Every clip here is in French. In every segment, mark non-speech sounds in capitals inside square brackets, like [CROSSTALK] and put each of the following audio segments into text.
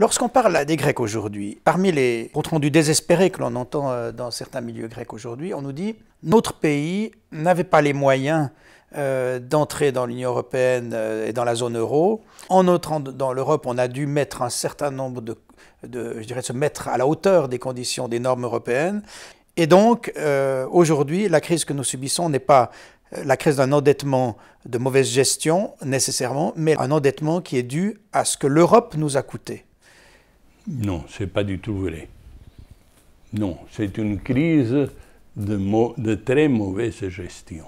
Lorsqu'on parle des Grecs aujourd'hui, parmi les comptes rendus désespérés que l'on entend euh, dans certains milieux grecs aujourd'hui, on nous dit notre pays n'avait pas les moyens euh, d'entrer dans l'Union européenne euh, et dans la zone euro. En entrant dans l'Europe, on a dû mettre un certain nombre de, je dirais, se mettre à la hauteur des conditions des normes européennes. Et donc, aujourd'hui, la crise que nous subissons n'est pas la crise d'un endettement de mauvaise gestion nécessairement, mais un endettement qui est dû à ce que l'Europe nous a coûté. Non, c'est pas du tout vrai. Non, c'est une crise de, très mauvaise gestion.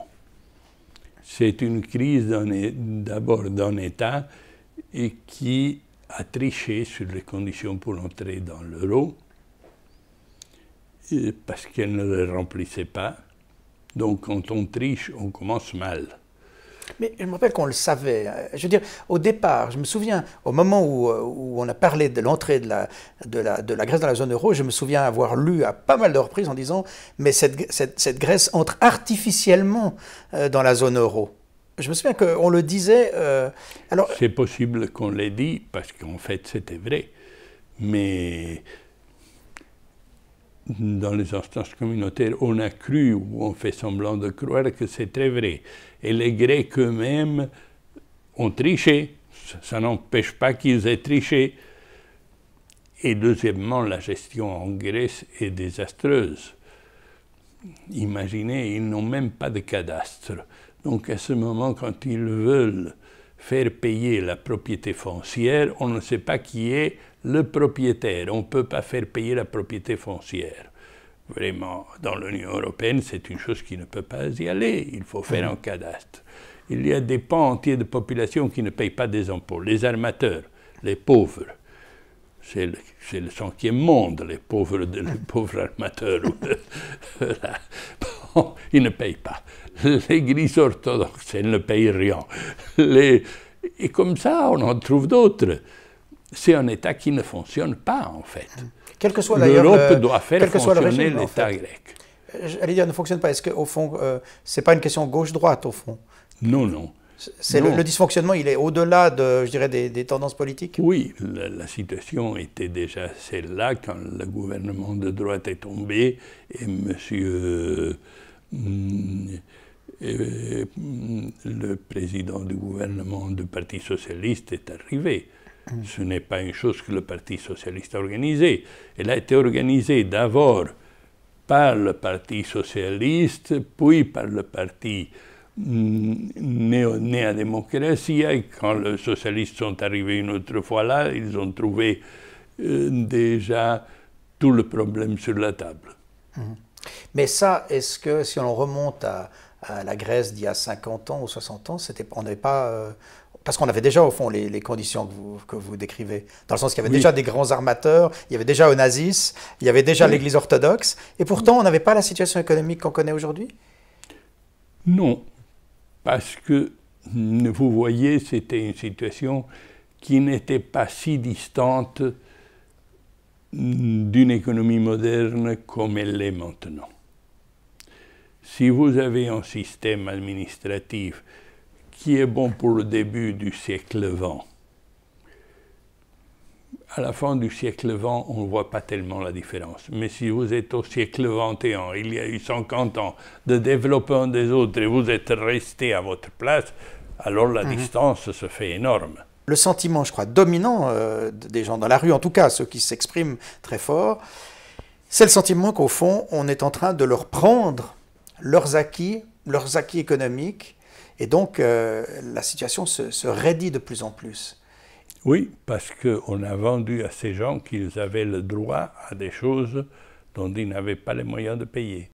C'est une crise d'abord d'un État et qui a triché sur les conditions pour entrer dans l'euro euh, parce qu'elle ne les remplissait pas. Donc quand on triche, on commence mal. Mais je me rappelle qu'on le savait. Je veux dire, au départ, je me souviens, au moment euh, où, on a parlé de l'entrée de la, de, la, de la, Grèce dans la zone euro, je me souviens avoir lu à pas mal de reprises en disant Mais cette, cette, cette Grèce entre artificiellement euh, dans la zone euro. Je me souviens qu'on le disait. Euh, alors... C'est possible qu'on l'ait dit, parce qu'en fait, c'était vrai. Mais dans les instances communautaires, on a cru ou on fait semblant de croire que c'est très vrai. Et les Grecs eux-mêmes ont triché. Ça, n'empêche pas qu'ils aient triché. Et deuxièmement, la gestion en Grèce est désastreuse. Imaginez, ils n'ont même pas de cadastre. Donc à ce moment, quand ils veulent faire payer la propriété foncière, on ne sait pas qui est le propriétaire. On ne peut pas faire payer la propriété foncière. Vraiment, dans l'Union européenne, c'est une chose qui ne peut pas y aller. Il faut faire mm. un cadastre. Il y a des pans entiers de population qui ne payent pas des impôts. Les armateurs, les pauvres. C'est le, le, cinquième monde, les pauvres, les [LAUGHS] pauvres armateurs. ils ne payent pas. Les grises orthodoxes, ne payent rien. et comme ça, on en trouve d'autres c'est un État qui ne fonctionne pas, en fait. Hum. Quel que soit L'Europe euh, doit faire fonctionner l'État grec. Euh, J'allais dire, ne fonctionne pas. Est-ce qu'au fond, euh, ce n'est pas une question gauche-droite, au fond Non, non. le, dysfonctionnement, il est au-delà de, je dirais, des, tendances politiques Oui, la, situation était déjà celle-là quand le gouvernement de droite est tombé et M. le président du gouvernement du Parti socialiste est arrivé. Ce n'est pas une chose que le Parti socialiste a organisée. Elle a été organisée d'abord par le Parti socialiste, puis par le Parti mm, néo démocratie. Et quand les socialistes sont arrivés une autre fois là, ils ont trouvé euh, déjà tout le problème sur la table. Mmh. Mais ça, est-ce que si on remonte à, la Grèce d'il y a 50 ans ou 60 ans, on n'avait pas euh, parce qu'on avait déjà, au fond, les, conditions que vous, décrivez. Dans le sens qu'il y avait déjà des grands armateurs, il y avait déjà nazis, il y avait déjà l'Église orthodoxe. Et pourtant, on n'avait pas la situation économique qu'on connaît aujourd'hui Non. Parce que, vous voyez, c'était une situation qui n'était pas si distante d'une économie moderne comme elle l'est maintenant. Si vous avez un système administratif qui est bon pour le début du siècle 20. À la fin du siècle vent on ne voit pas tellement la différence. Mais si vous êtes au siècle 21, il y a eu 50 ans de développement des autres et vous êtes resté à votre place, alors la mhm. distance se fait énorme le sentiment, je crois, dominant euh, des gens dans la rue, en tout cas ceux qui s'expriment très fort, c'est le sentiment qu'au fond, on est en train de leur prendre leurs acquis, leurs acquis économiques, et donc, euh, la situation se, se, raidit de plus en plus. Oui, parce qu'on a vendu à ces gens qu'ils avaient le droit à des choses dont ils n'avaient pas les moyens de payer.